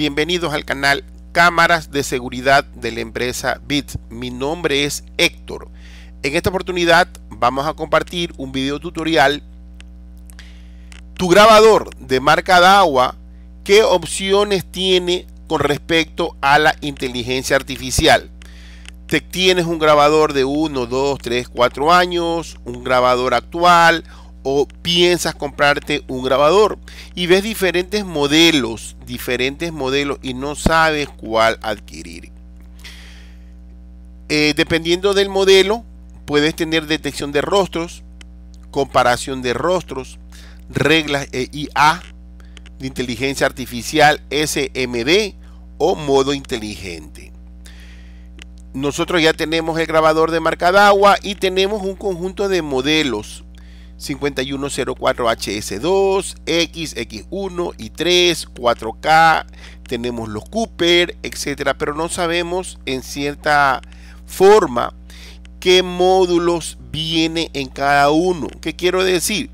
Bienvenidos al canal Cámaras de Seguridad de la empresa BIT. Mi nombre es Héctor. En esta oportunidad vamos a compartir un video tutorial. Tu grabador de marca agua ¿qué opciones tiene con respecto a la inteligencia artificial? Te tienes un grabador de 1, 2, 3, 4 años, un grabador actual, o piensas comprarte un grabador y ves diferentes modelos, diferentes modelos y no sabes cuál adquirir. Eh, dependiendo del modelo, puedes tener detección de rostros, comparación de rostros, reglas e IA de inteligencia artificial SMD o modo inteligente. Nosotros ya tenemos el grabador de marca agua y tenemos un conjunto de modelos 5104HS2, X, X1 y 3, 4K, tenemos los Cooper, etcétera, pero no sabemos en cierta forma qué módulos viene en cada uno. ¿Qué quiero decir?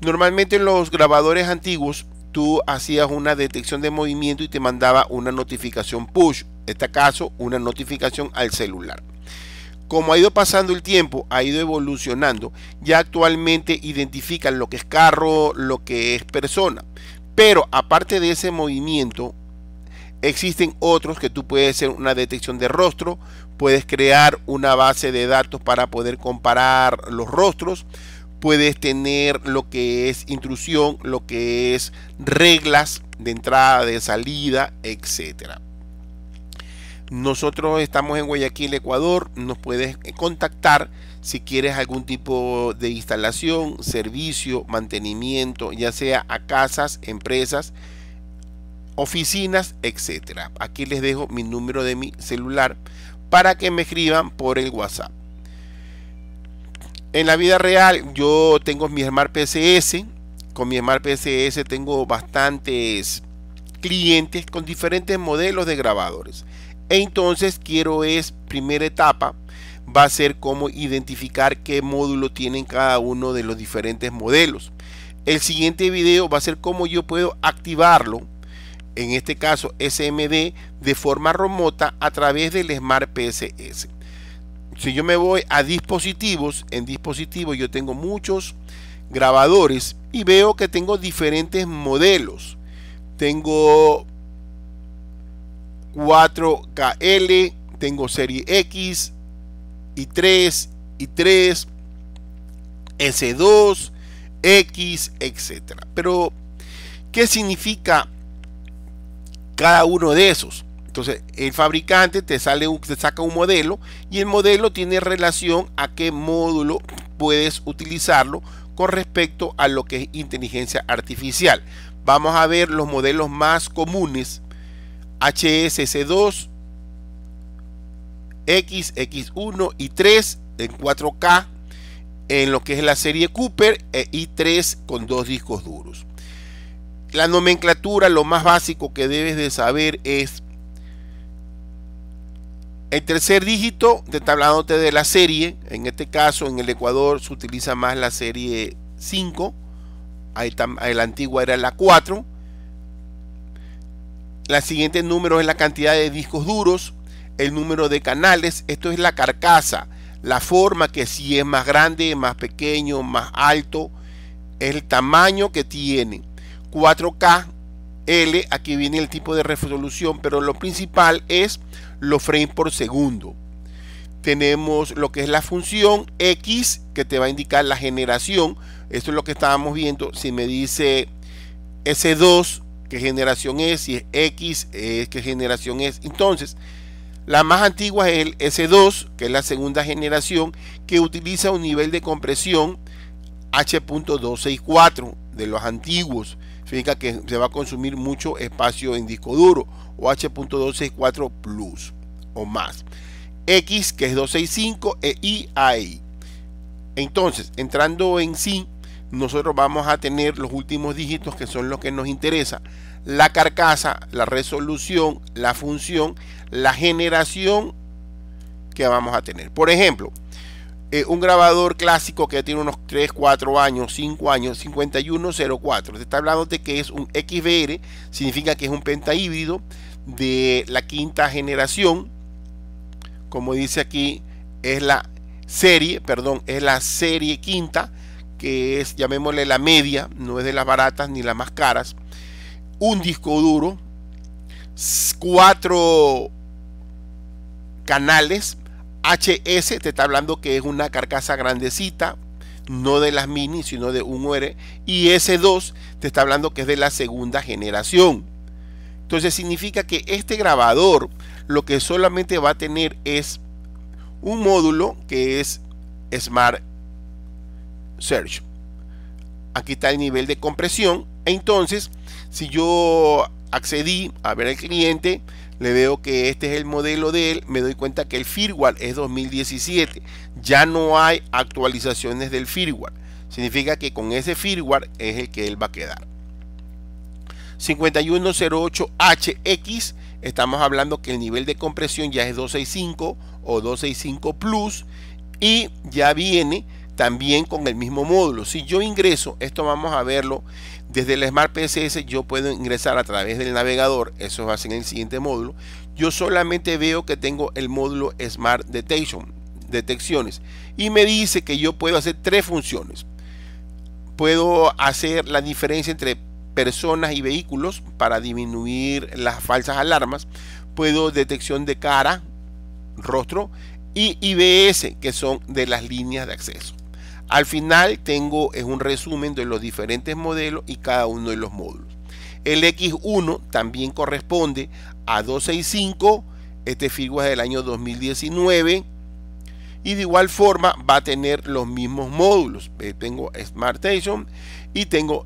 Normalmente en los grabadores antiguos tú hacías una detección de movimiento y te mandaba una notificación push, en este caso una notificación al celular. Como ha ido pasando el tiempo, ha ido evolucionando. Ya actualmente identifican lo que es carro, lo que es persona. Pero aparte de ese movimiento, existen otros que tú puedes hacer una detección de rostro, puedes crear una base de datos para poder comparar los rostros, puedes tener lo que es intrusión, lo que es reglas de entrada, de salida, etcétera. Nosotros estamos en Guayaquil, Ecuador. Nos puedes eh, contactar si quieres algún tipo de instalación, servicio, mantenimiento, ya sea a casas, empresas, oficinas, etc. Aquí les dejo mi número de mi celular para que me escriban por el WhatsApp. En la vida real yo tengo mi Smart PCS. Con mi Smart PCS tengo bastantes clientes con diferentes modelos de grabadores. Entonces quiero es, primera etapa, va a ser cómo identificar qué módulo tienen cada uno de los diferentes modelos. El siguiente video va a ser cómo yo puedo activarlo, en este caso SMD, de forma remota a través del Smart PSS. Si yo me voy a dispositivos, en dispositivos yo tengo muchos grabadores y veo que tengo diferentes modelos. Tengo 4KL, tengo serie X, y 3 y 3 S2, X, etc. Pero, ¿qué significa cada uno de esos? Entonces, el fabricante te, sale te saca un modelo y el modelo tiene relación a qué módulo puedes utilizarlo con respecto a lo que es inteligencia artificial. Vamos a ver los modelos más comunes HSC2, X, X1 y 3 en 4K en lo que es la serie Cooper eh, y 3 con dos discos duros. La nomenclatura, lo más básico que debes de saber es el tercer dígito de tablándote de la serie. En este caso, en el Ecuador se utiliza más la serie 5. la antigua era la 4 la siguiente número es la cantidad de discos duros, el número de canales, esto es la carcasa, la forma que si es más grande, más pequeño, más alto, el tamaño que tiene. 4K L, aquí viene el tipo de resolución, pero lo principal es los frames por segundo. Tenemos lo que es la función X que te va a indicar la generación. Esto es lo que estábamos viendo. Si me dice S2, qué generación es, si es X, es eh, qué generación es. Entonces, la más antigua es el S2, que es la segunda generación, que utiliza un nivel de compresión H.264 de los antiguos. Significa que se va a consumir mucho espacio en disco duro o H.264 Plus o más. X, que es 265, e I, Entonces, entrando en sí, nosotros vamos a tener los últimos dígitos que son los que nos interesa la carcasa, la resolución, la función, la generación que vamos a tener. Por ejemplo, eh, un grabador clásico que tiene unos 3, 4 años, 5 años, 5104. Te está hablando de que es un XBR, significa que es un híbrido de la quinta generación. Como dice aquí, es la serie, perdón, es la serie quinta, que es, llamémosle la media, no es de las baratas ni las más caras un disco duro, cuatro canales. HS te está hablando que es una carcasa grandecita, no de las mini, sino de un UR. Y S2 te está hablando que es de la segunda generación. Entonces significa que este grabador lo que solamente va a tener es un módulo que es Smart Search. Aquí está el nivel de compresión entonces, si yo accedí a ver al cliente, le veo que este es el modelo de él, me doy cuenta que el firmware es 2017, ya no hay actualizaciones del firmware, significa que con ese firmware es el que él va a quedar. 5108HX, estamos hablando que el nivel de compresión ya es 265 o 265 Plus y ya viene también con el mismo módulo. Si yo ingreso, esto vamos a verlo desde el Smart PSS, yo puedo ingresar a través del navegador, eso va a ser en el siguiente módulo. Yo solamente veo que tengo el módulo Smart Detection, detecciones, y me dice que yo puedo hacer tres funciones. Puedo hacer la diferencia entre personas y vehículos para disminuir las falsas alarmas. Puedo detección de cara, rostro y IBS, que son de las líneas de acceso. Al final tengo es un resumen de los diferentes modelos y cada uno de los módulos. El X1 también corresponde a 265, este figura es del año 2019 y de igual forma va a tener los mismos módulos. Eh, tengo Smart Station y tengo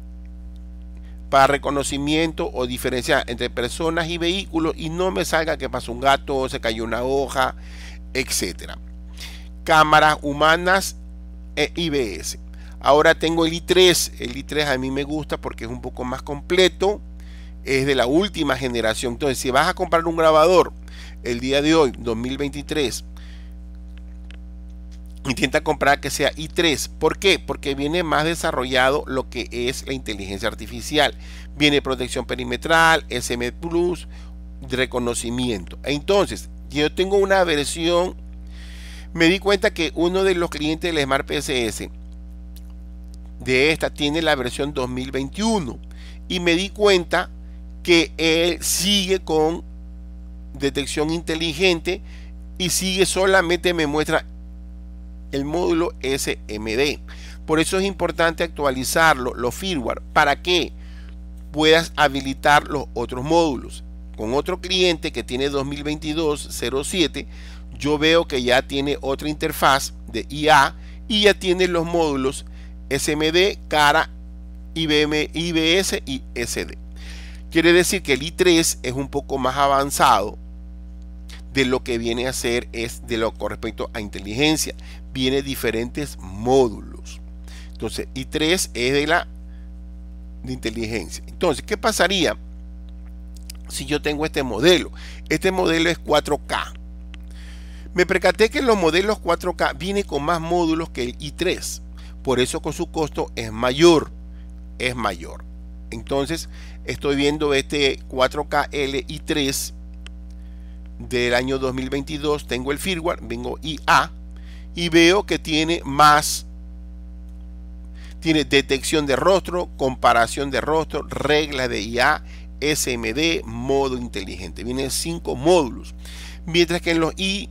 para reconocimiento o diferencia entre personas y vehículos y no me salga que pasó un gato, o se cayó una hoja, etcétera. Cámaras humanas e IBS. Ahora tengo el i3. El i3 a mí me gusta porque es un poco más completo. Es de la última generación. Entonces, si vas a comprar un grabador el día de hoy, 2023, intenta comprar que sea i3. ¿Por qué? Porque viene más desarrollado lo que es la inteligencia artificial. Viene protección perimetral, SM Plus, reconocimiento. Entonces, yo tengo una versión me di cuenta que uno de los clientes del Smart PSS de esta tiene la versión 2021 y me di cuenta que él sigue con detección inteligente y sigue solamente me muestra el módulo SMD. Por eso es importante actualizarlo, los firmware, para que puedas habilitar los otros módulos. Con otro cliente que tiene 2022-07, yo veo que ya tiene otra interfaz de IA y ya tiene los módulos SMD, CARA, IBM, IBS y SD. Quiere decir que el i3 es un poco más avanzado de lo que viene a ser es de lo con respecto a inteligencia. Viene diferentes módulos. Entonces, i3 es de la de inteligencia. Entonces, ¿qué pasaría si yo tengo este modelo? Este modelo es 4K. Me percaté que en los modelos 4K viene con más módulos que el i3, por eso con su costo es mayor, es mayor. Entonces estoy viendo este 4K L i 3 del año 2022, tengo el firmware, vengo IA y veo que tiene más tiene detección de rostro, comparación de rostro, regla de IA, SMD, modo inteligente. Vienen cinco módulos. Mientras que en los I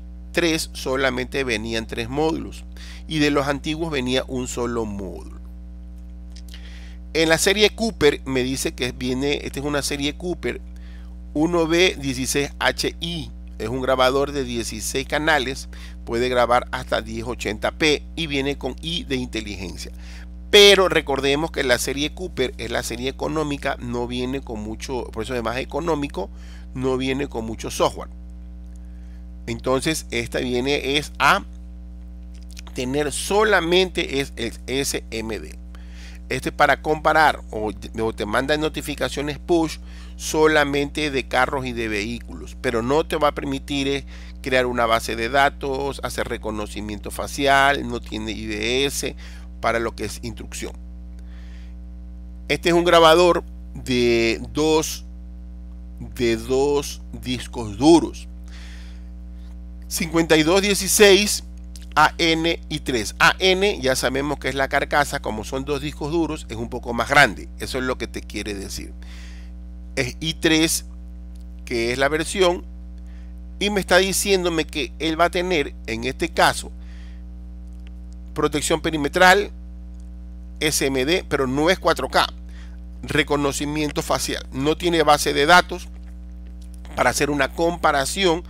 solamente venían tres módulos y de los antiguos venía un solo módulo. En la serie Cooper me dice que viene, esta es una serie Cooper 1B16HI, es un grabador de 16 canales, puede grabar hasta 1080p y viene con I de inteligencia. Pero recordemos que la serie Cooper es la serie económica, no viene con mucho, por eso es más económico, no viene con mucho software. Entonces, esta viene es a tener solamente es el SMD. Este es para comparar o, te manda notificaciones push solamente de carros y de vehículos, pero no te va a permitir eh, crear una base de datos, hacer reconocimiento facial, no tiene IDS para lo que es instrucción. Este es un grabador de dos, de dos discos duros. 5216 AN y 3. AN ya sabemos que es la carcasa, como son dos discos duros, es un poco más grande. Eso es lo que te quiere decir. Es I3, que es la versión, y me está diciéndome que él va a tener, en este caso, protección perimetral, SMD, pero no es 4K, reconocimiento facial. No tiene base de datos para hacer una comparación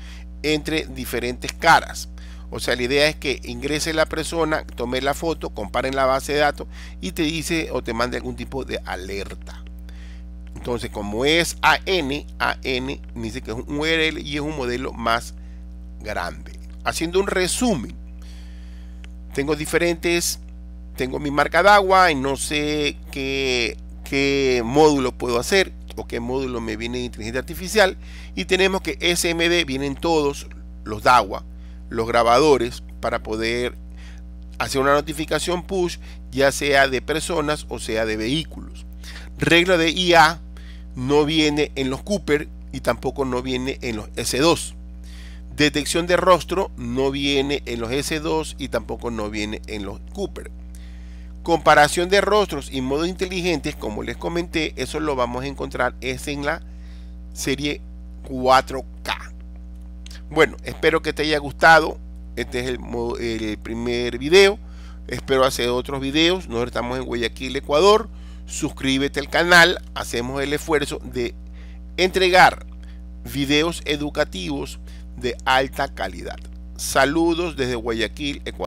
entre diferentes caras. O sea, la idea es que ingrese la persona, tome la foto, comparen la base de datos y te dice o te mande algún tipo de alerta. Entonces, como es AN, AN dice que es un URL y es un modelo más grande. Haciendo un resumen, tengo diferentes, tengo mi marca de agua y no sé qué, qué módulo puedo hacer o qué módulo me viene de inteligencia artificial. Y tenemos que SMD vienen todos los DAWA, los grabadores, para poder hacer una notificación push, ya sea de personas o sea de vehículos. Regla de IA no viene en los Cooper y tampoco no viene en los S2. Detección de rostro no viene en los S2 y tampoco no viene en los Cooper. Comparación de rostros y modos inteligentes, como les comenté, eso lo vamos a encontrar es en la serie 4K. Bueno, espero que te haya gustado. Este es el, primer video. Espero hacer otros videos. Nosotros estamos en Guayaquil, Ecuador. Suscríbete al canal. Hacemos el esfuerzo de entregar videos educativos de alta calidad. Saludos desde Guayaquil, Ecuador.